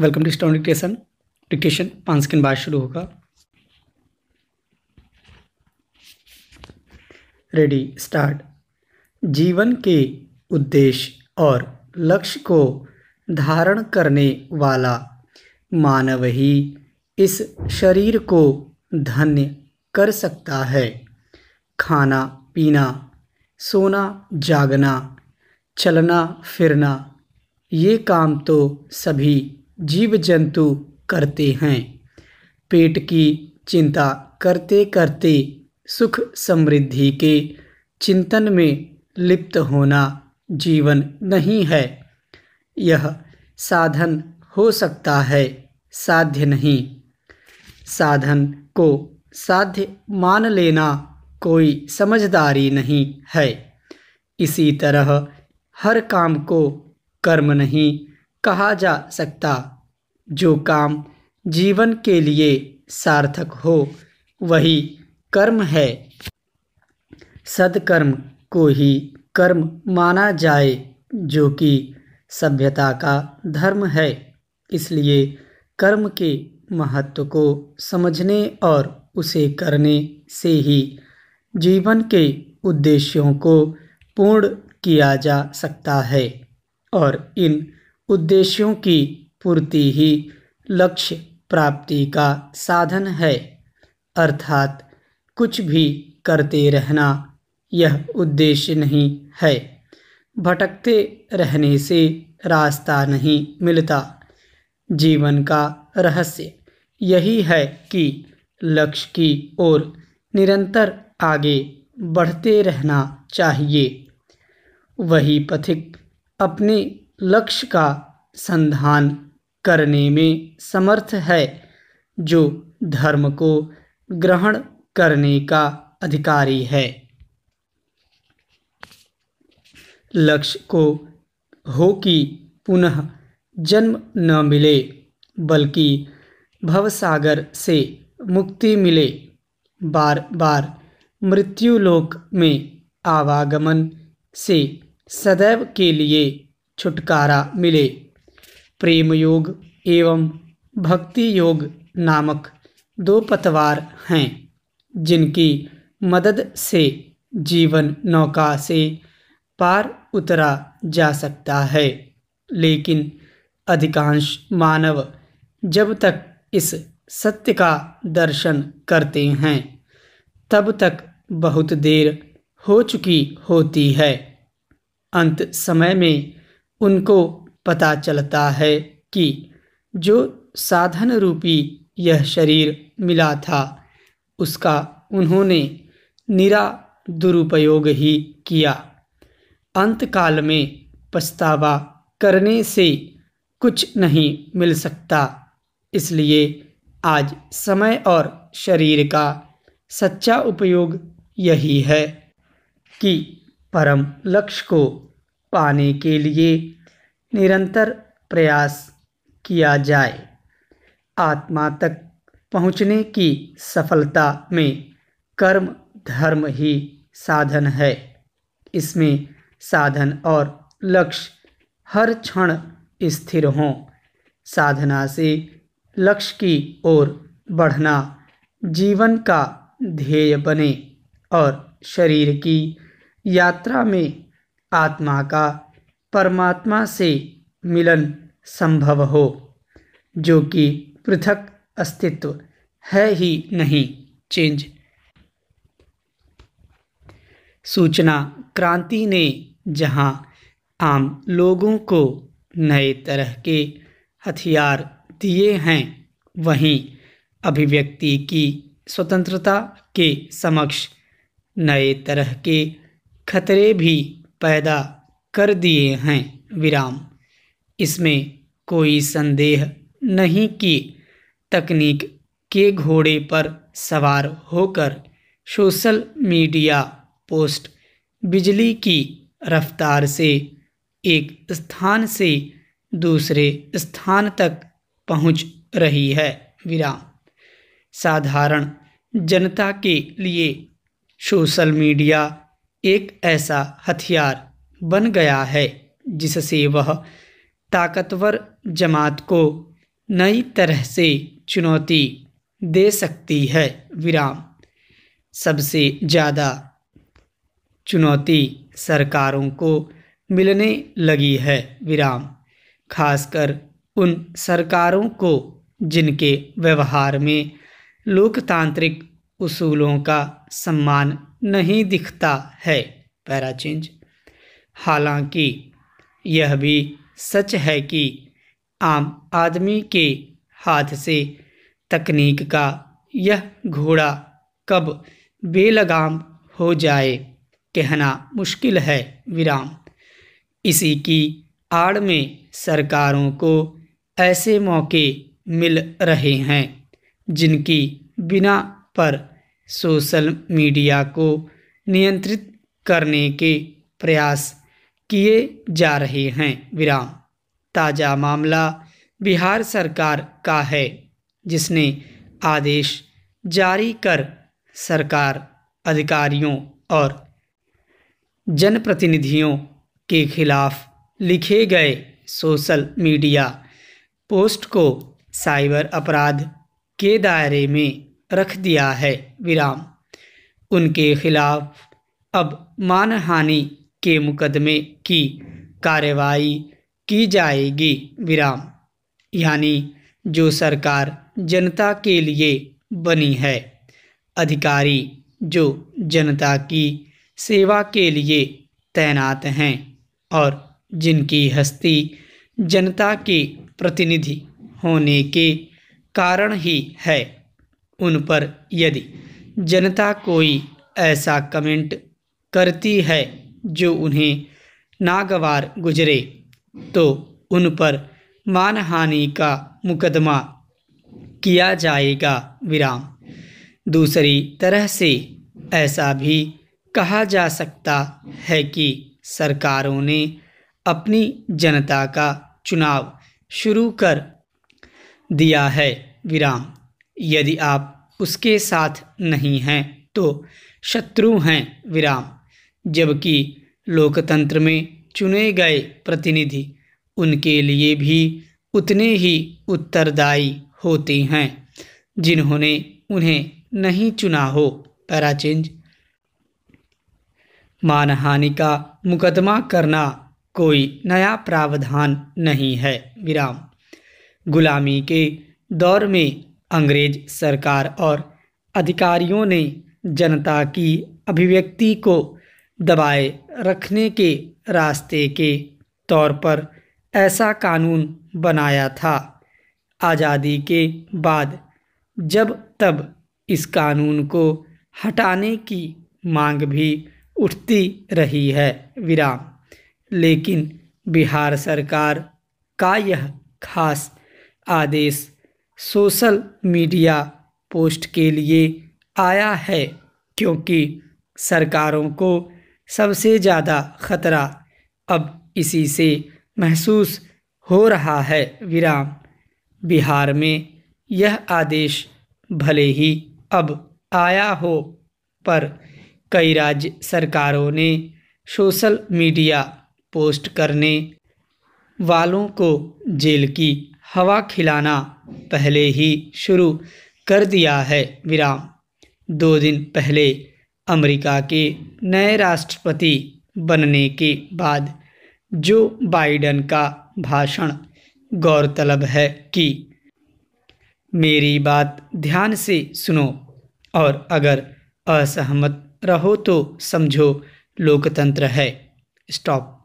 welcome to steno dictation dictation पाँच second बाद शुरू होगा रेडी स्टार्ट जीवन के उद्देश्य और लक्ष्य को धारण करने वाला मानव ही इस शरीर को धन्य कर सकता है खाना पीना सोना जागना चलना फिरना ये काम तो सभी जीव जंतु करते हैं पेट की चिंता करते करते सुख समृद्धि के चिंतन में लिप्त होना जीवन नहीं है यह साधन हो सकता है साध्य नहीं साधन को साध्य मान लेना कोई समझदारी नहीं है इसी तरह हर काम को कर्म नहीं कहा जा सकता जो काम जीवन के लिए सार्थक हो वही कर्म है सदकर्म को ही कर्म माना जाए जो कि सभ्यता का धर्म है इसलिए कर्म के महत्व को समझने और उसे करने से ही जीवन के उद्देश्यों को पूर्ण किया जा सकता है और इन उद्देश्यों की पूर्ति ही लक्ष्य प्राप्ति का साधन है अर्थात कुछ भी करते रहना यह उद्देश्य नहीं है भटकते रहने से रास्ता नहीं मिलता जीवन का रहस्य यही है कि लक्ष्य की ओर निरंतर आगे बढ़ते रहना चाहिए वही पथिक अपने लक्ष्य का संधान करने में समर्थ है जो धर्म को ग्रहण करने का अधिकारी है लक्ष्य को हो कि पुनः जन्म न मिले बल्कि भवसागर से मुक्ति मिले बार बार मृत्युलोक में आवागमन से सदैव के लिए छुटकारा मिले प्रेम योग एवं भक्ति योग नामक दो पतवार हैं जिनकी मदद से जीवन नौका से पार उतरा जा सकता है लेकिन अधिकांश मानव जब तक इस सत्य का दर्शन करते हैं तब तक बहुत देर हो चुकी होती है अंत समय में उनको पता चलता है कि जो साधन रूपी यह शरीर मिला था उसका उन्होंने निरा दुरुपयोग ही किया अंतकाल में पछतावा करने से कुछ नहीं मिल सकता इसलिए आज समय और शरीर का सच्चा उपयोग यही है कि परम लक्ष्य को पाने के लिए निरंतर प्रयास किया जाए आत्मा तक पहुँचने की सफलता में कर्म धर्म ही साधन है इसमें साधन और लक्ष्य हर क्षण स्थिर हों साधना से लक्ष्य की ओर बढ़ना जीवन का ध्येय बने और शरीर की यात्रा में आत्मा का परमात्मा से मिलन संभव हो जो कि पृथक अस्तित्व है ही नहीं चेंज सूचना क्रांति ने जहां आम लोगों को नए तरह के हथियार दिए हैं वहीं अभिव्यक्ति की स्वतंत्रता के समक्ष नए तरह के खतरे भी पैदा कर दिए हैं विराम इसमें कोई संदेह नहीं कि तकनीक के घोड़े पर सवार होकर सोशल मीडिया पोस्ट बिजली की रफ्तार से एक स्थान से दूसरे स्थान तक पहुंच रही है विराम साधारण जनता के लिए सोशल मीडिया एक ऐसा हथियार बन गया है जिससे वह ताकतवर जमात को नई तरह से चुनौती दे सकती है विराम सबसे ज़्यादा चुनौती सरकारों को मिलने लगी है विराम खासकर उन सरकारों को जिनके व्यवहार में लोकतांत्रिक उसूलों का सम्मान नहीं दिखता है पैराचेंज हालांकि यह भी सच है कि आम आदमी के हाथ से तकनीक का यह घोड़ा कब बेलगाम हो जाए कहना मुश्किल है विराम इसी की आड़ में सरकारों को ऐसे मौके मिल रहे हैं जिनकी बिना पर सोशल मीडिया को नियंत्रित करने के प्रयास किए जा रहे हैं विराम ताज़ा मामला बिहार सरकार का है जिसने आदेश जारी कर सरकार अधिकारियों और जनप्रतिनिधियों के खिलाफ लिखे गए सोशल मीडिया पोस्ट को साइबर अपराध के दायरे में रख दिया है विराम उनके खिलाफ अब मानहानि के मुकदमे की कार्रवाई की जाएगी विराम यानी जो सरकार जनता के लिए बनी है अधिकारी जो जनता की सेवा के लिए तैनात हैं और जिनकी हस्ती जनता के प्रतिनिधि होने के कारण ही है उन पर यदि जनता कोई ऐसा कमेंट करती है जो उन्हें नागवार गुजरे तो उन पर मानहानि का मुकदमा किया जाएगा विराम दूसरी तरह से ऐसा भी कहा जा सकता है कि सरकारों ने अपनी जनता का चुनाव शुरू कर दिया है विराम यदि आप उसके साथ नहीं हैं तो शत्रु हैं विराम जबकि लोकतंत्र में चुने गए प्रतिनिधि उनके लिए भी उतने ही उत्तरदायी होते हैं जिन्होंने उन्हें नहीं चुना हो पैराचेंज मानहानि का मुकदमा करना कोई नया प्रावधान नहीं है विराम गुलामी के दौर में अंग्रेज सरकार और अधिकारियों ने जनता की अभिव्यक्ति को दबाए रखने के रास्ते के तौर पर ऐसा कानून बनाया था आज़ादी के बाद जब तब इस कानून को हटाने की मांग भी उठती रही है विराम लेकिन बिहार सरकार का यह खास आदेश सोशल मीडिया पोस्ट के लिए आया है क्योंकि सरकारों को सबसे ज़्यादा खतरा अब इसी से महसूस हो रहा है विराम बिहार में यह आदेश भले ही अब आया हो पर कई राज्य सरकारों ने सोशल मीडिया पोस्ट करने वालों को जेल की हवा खिलाना पहले ही शुरू कर दिया है विराम दो दिन पहले अमेरिका के नए राष्ट्रपति बनने के बाद जो बाइडन का भाषण गौरतलब है कि मेरी बात ध्यान से सुनो और अगर असहमत रहो तो समझो लोकतंत्र है स्टॉप